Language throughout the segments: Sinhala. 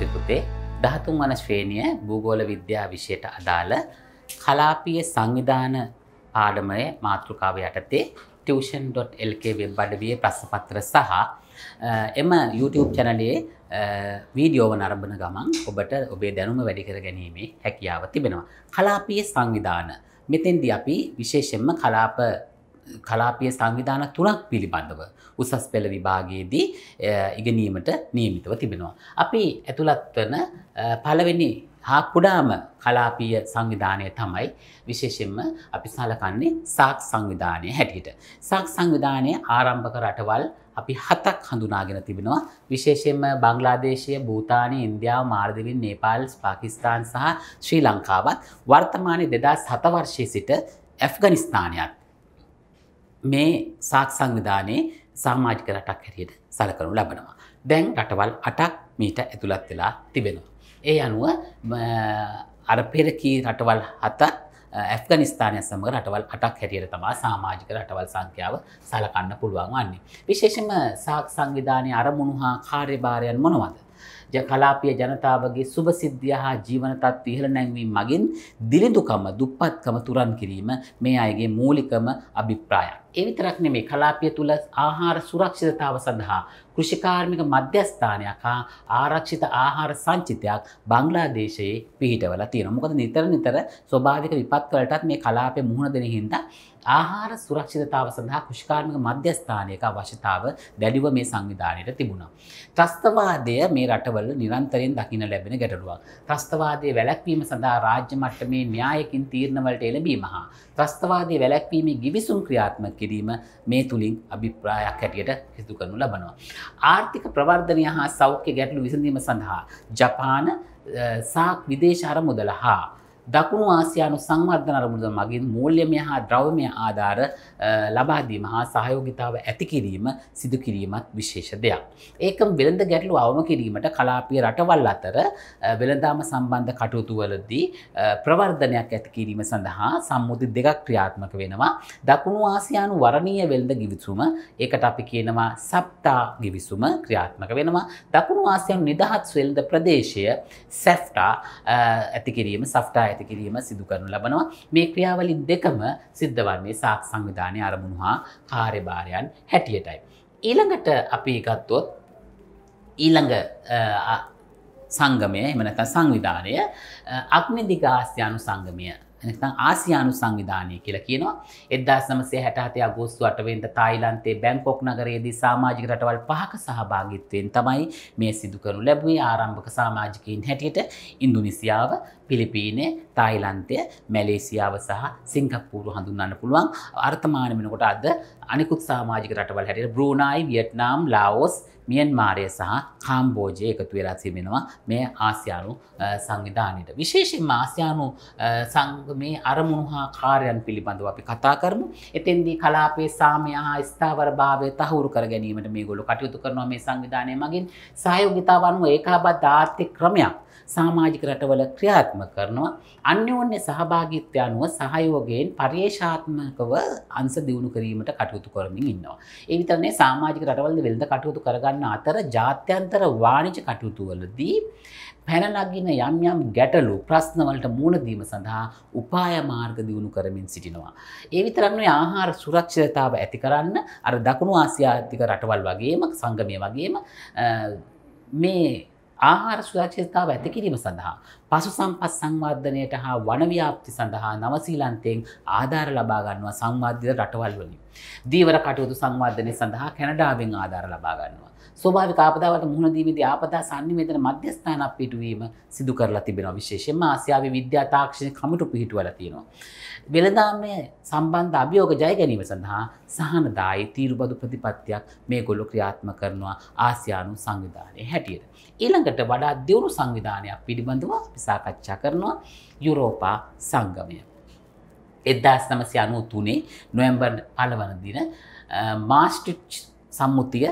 පිපුතේ දහතුන් වන ශ්‍රේණිය භූගෝල විද්‍යා විෂයට අදාළ කලාපිය සංවිධාන පාඩමය මාතෘකාව යටතේ ටියෂන්.lk වෙබ් අඩවිය ප්‍රස්සපත්‍ර සහ එම YouTube චැනලයේ වීඩියෝව නරඹන ගමන් ඔබට ඔබේ දැනුම වැඩිකර ගැනීමේ හැකියාව තිබෙනවා. කලාපිය සංවිධාන මෙතෙන්ද අපි විශේෂෙන්ම කලාප කලාපිය සංවිධාන තුනක් පිළිබඳව උසස් පෙළ විභාගයේදී ඉගෙනීමට නියමිතව තිබෙනවා. අපි ඇතුළත්වන පළවෙනි හා කුඩාම කලාපීය සංවිධානය තමයි විශේෂෙන්ම අපි සලකන්නේ සාක් සංවිධානය හැටියට. සාක් සංවිධානය ආරම්භක රටවල් අපි හතක් හඳුනාගෙන තිබෙනවා විශේෂයෙන්ම බංගලාදේශය භූතානය ඉන්දියාව මාර්දවින් නේපාල් පාකිස්ාන් සහ ශ්‍රී ලංකාවත් වර්තමානය දෙදස් හතවර්ශය සිට ඇෆ්ගනිස්ථානයක්. මේ සාක් සංවිධානයේ සාමාජික රටක් හැරියට සලකනු ලබනවා. දැන් රටවල් අටක් මීට ඇතුළත් වෙලා තිබෙනවා. ඒ අනුව අර පෙරකී රටවල් හත ඇෆගනිස්ානය සමඟ රටවල් අටක් හැටියට තමා සාමාජික රටවල් සංඛ්‍යාව සලකන්න පුළුවන් වන්නේ. විශේෂම සාක් සංවිධානය අරමුණු හා කාර්යභාරයන් මොනවද. ජකලාපිය ජනතාවගේ සුභසිද්ධිය හා ජීවනතත් ඉහළ නැංවීම මගින් දිලිඳුකම දුප්පත්කම තුරන් කිරීම මේ අයගේ මූලිකම අභිප්‍රායක්. එවිතරක් නෙමේ කලාපිය තුළ ආහාර සුරක්ෂිතතාව සඳහා කෘෂිකාර්මික මධ්‍යස්ථානයක් හා ආරක්ෂිත ආහාර සංචිතයක් බංගලාදේශයේ පිහිටවල තියෙන මොකද නිතර නිතර ස්වභාවික විපත්වලටත් මේ කලාපය මුහුණ දෙන හින්දා ආහාර සුරක්ෂිතතාව සඳහා කෘෂිකාර්මික මධ්‍යස්ථානයක අවශ්‍යතාව දැඩිව මේ සංවිධානයට තිබුණා. ත්‍රස්තවාදය මේ රටවල වල නිරන්තරයෙන් දකින ලැබෙන ගැටලුවක්. ත්‍රස්තවාදය වැලැක්වීම සඳහා රාජ්‍ය මට්ටමේ න්‍යායකින් තීරණවලට එළඹීම හා ත්‍රස්තවාදය වැලැක්වීමේ ගිවිසුම් ක්‍රියාත්මක කිරීම මේ තුලින් අභිප්‍රායක් හැටියට සිදු කරනු ලබනවා. ආර්ථික ප්‍රවර්ධනය හා සෞඛ්‍ය ගැටලු විසඳීම සඳහා ජපාන සාක් විදේශ අරමුදල හා දකුණු ආසියානු සංවර්ධන අරමුදල් මගින් මූල්‍යමය හා ද්‍රව්‍යමය ආධාර ලබාදීම හා සහයෝගිතාව ඇති කිරීම සිදු කිරීමත් විශේෂ දෙයක්. ඒකම වෙළඳ ගැටලු අවම කිරීමට කලාපිය රටවල් අතර වෙළඳාම සම්බන්ධ කටයුතුවලදී ප්‍රවර්ධනයක් ඇති කිරීම සඳහා සම්මුති දෙකක් ක්‍රියාත්මක වෙනවා. දකුණු ආසියානු වරණීය වෙළඳ ගිවිසුම ඒකට අපි කියනවා සප්තා ගිවිසුම ක්‍රියාත්මක වෙනවා. දකුණු ආසියානු නිදහත් වෙළඳ ප්‍රදේශය සැෆ්ටා ඇති කිරීම සෆ්ටා ඈත කිරීම සිදු කරනු ලබනවා මේ ක්‍රියාවලින් දෙකම සිද්ධවන්නේ සාක් සංවිධානය අරමුණු හා කාර්යභාරයන් හැටියටයි. ඊළඟට අපි ගත්තොත් ඊළඟ සංගමය එමනක සංවිධානය අක්නිදිගාස්්‍යයානු සංගමය නැත්නම් ආසියානු සංවිධානය කියලා කියනවා 1967 අගෝස්තු 8 වෙනිදා තායිලන්තයේ බැංකොක් නගරයේදී සමාජික රටවල් පහක සහභාගීත්වයෙන් තමයි මේ සිදු කරනු ලැබුවේ ආරම්භක සමාජිකයින් හැටියට ඉන්දුනීසියාව පිලිපීනේ තායිලන්තය මැලේසියාව සහ සිංහපූරු හඳුන්න්න පුළුවන් අර්ථමාන වෙනකොට අද අනිකුත් සාමාජික රටවල් හැට බ්‍රෝණයි වියට්නාම් ලාෝස් මියන් මාරය සහ කාම්බෝජය එකතු වෙලාසිමෙනවා මේ ආසියානු සංවිධානයට. විශේෂෙන් ආසියානු සංගමේ අරමුණු හා කාරයන් පිළිබඳව අපි කතා කරමු. එතෙන්දී කලාපේ සාමයා ස්ථාවර භාවය තහවුරු කර ගැනීමට මේ ගොලු කටයුතු කරනවා මේ සංවිධානය මගින් සයෝගිතාවනුව ඒකාබත් ආර්ථික ක්‍රමයක් සාමාජික රටවල ක්‍රියාත්ම ක්‍රියාත්මක කරනවා අන්‍යෝන්‍ය සහභාගිත්වය අනුව සහයෝගයෙන් පර්යේෂාත්මකව අංශ දියුණු කිරීමට කටයුතු කරමින් ඉන්නවා. ඒ විතරනේ සමාජික රටවල වෙළඳ කටයුතු කරගන්න අතර ජාත්‍යන්තර වාණිජ කටයුතු වලදී පැනලගින යම් යම් ගැටලු ප්‍රශ්න වලට මුහුණ දීම සඳහා උපාය මාර්ග දියුණු කරමින් සිටිනවා. ඒ විතරක් නෙවෙයි ආහාර සුරක්ෂිතතාව ඇති කරන්න අර දකුණු ආසියාතික රටවල් වගේම සංගමය වගේම මේ ආහාර සුරක්ෂතාව ඇති කිරීම සඳහා පසු සම්පත් සංවර්ධනයට හා වනව්‍යාප්ති සඳහා නවසීලන්තයෙන් ආධාර ලබාගන්නවා සංවාධ්‍යත රටවල් වලින්. දීවර කටයුතු සංවර්ධනය සඳහා කැනඩාවෙන් ආධාර ලබාගන්නවා. ස්වභාවික ආපදාවට මුහුණ දීමේදී ආපදා sannivedana මධ්‍යස්ථානක් පිටුවීම සිදු කරලා තිබෙනවා විශේෂයෙන්ම ආසියාවේ විද්‍යා තාක්ෂණික කමිටු පිහිටුවලා තියෙනවා. වෙළඳාමයේ සම්බන්ධ අභියෝග ජය ගැනීම සඳහා සහනදායි තීරුබදු ප්‍රතිපත්තියක් මේගොල්ලෝ ක්‍රියාත්මක කරනවා ආසියානු සංවිධානයේ හැටියට. ඊළඟට වඩා දියුණු සංවිධානයක් පිළිබඳව අපි සාකච්ඡා කරනවා යුරෝපා සංගමය. 1993 නොවැම්බර් 1 වන දින මාස්ට්‍රිච් සම්මුතිය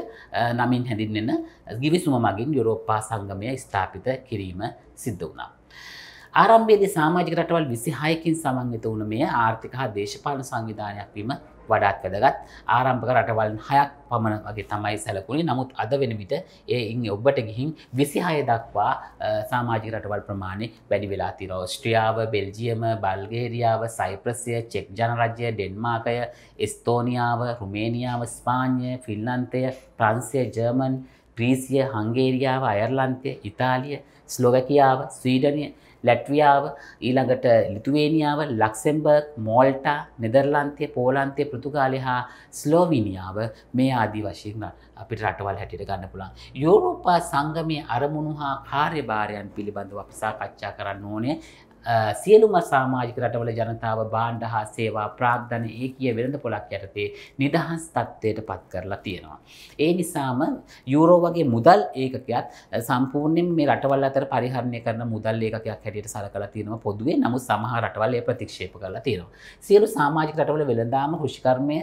නමින් හැඳින්නෙන ගිවිසුම මගින් යුරෝපා සංගමය ස්ථාපිත කිරීම සිද්ධ වුණා. ආරම්භයේදී සමාජික රටවල් 26කින් සමන්විත වුණ මේ ආර්ථික හා දේශපාලන සංවිධානයක් වීම වඩාත් වැදගත් ආරම්භක රටවල් හයක් පමණ වගේ තමයි සැලකුණේ නමුත් අද වෙන විට ඒ ඉන් ඔබට ගිහින් විසිහය දක්වා සාමාජි රටවල් ප්‍රමාණය වැඩි වෙලා තිර ස්ට්‍රියාව බෙල්ජියම බල්ගේරියාව සයිප්‍රසිය චෙක් ජනරජ්‍යය ඩෙන්මාකය ස්තෝනියාව රුමේනියාව ස්පාන්ය ෆිල්ලන්තය ප්‍රන්සිය ජර්මන් ප්‍රීසිය හංගේරියාව අයර්ලන්තය ඉතාලිය ස්ලොවැකියාව ස්වීඩනය ලැට්වියාව ඊළඟට ලිතුවේනිියාව ලක්සෙම්බර්ග් මෝල්ටා නෙදර්ලන්තය පෝලන්තය පෘතුගාලය හා ස්ලෝවිනිියාව මේ ආදී වශයෙන්ම අපිට රටවල් හැටිට ගන්න පුළන් යෝරෝපා සංගමය අරමුණු හා කාර්යභාරයන් පිළිබඳව අප සාකච්ඡා කරන්න ඕනේ සියලුම සාමාජික රටවල ජනතාව බාණ්ඩ හා සේවා ප්‍රාග්ධන ඒ කිය වෙළඳ පොලක් යටතේ නිදහස් තත්ත්වයට පත් කරලා තියෙනවා. ඒ නිසාම යුරෝ වගේ මුදල් ඒකකයක් සම්පූර්ණයෙන් මේ රටවල් අතර පරිහරණය කරන මුදල් ඒකකයක් හැටියට සලකලා තියෙනවා පොදුවේ නමුත් සමහර රටවල් ඒ ප්‍රතික්ෂේප කරලා තියෙනවා. සියලු සාමාජික රටවල වෙළඳාම කෘෂිකර්මය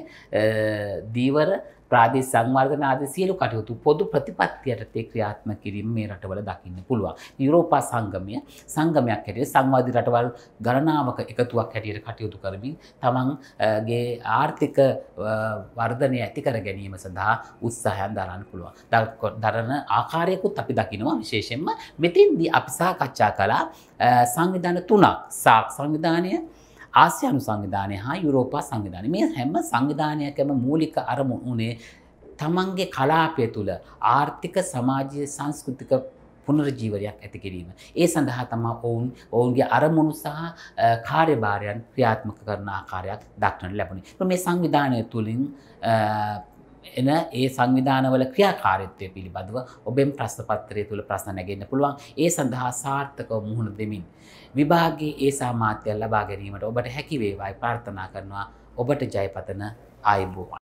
දීවර ප්‍රාදේශ සංවර්ධන ආදී සියලු කටයුතු පොදු ප්‍රතිපත්තියට තේ ක්‍රියාත්මක කිරීම මේ රටවල දකින්න පුළුවන්. යුරෝපා සංගමය සංගමයක් හැටියට සංවාදී රටවල් ගණනාවක එකතුවක් හැටියට කටයුතු කරමින් තමන්ගේ ආර්ථික වර්ධනය ඇති කර ගැනීම සඳහා උත්සාහයන් දරන්න පුළුවන්. දරන ආකාරයකුත් අපි දකිනවා විශේෂයෙන්ම මෙතෙන්දී අපි සාකච්ඡා කළා සංවිධාන තුනක් සංවිධානය ආසියානු සංවිධානය හා යුරෝපා සංවිධානය මේ හැම සංවිධානයකම මූලික අරමුණ උනේ තමන්ගේ කලාපය තුළ ආර්ථික සමාජය සංස්කෘතික පුනරජීවරයක් ඇති කිරීම. ඒ සඳහා තමා ඔවුන් ඔවුන්ගේ අරමුණු සහ කාර්යභාරයන් ක්‍රියාත්මක කරන ආකාරයක් දක්නට ලැබුණේ. මේ සංවිධානය තුළින් එන ඒ සංවිධානවල ක්‍රියාකාරත්වය පිළිබඳව ඔබෙන් ප්‍රස්ථපත්තරය තුළ ප්‍රශ්න නැගෙන්න්න පුළුවන් ඒ සඳහා සාර්ථකව මුහුණ දෙමින්. විභාගේ ඒ සාමාත්‍යල් ලබා ගැනීමට ඔබට හැකිවේවායි පාර්ථනා කරනවා ඔබට ජයපතන අයිබෝවන්.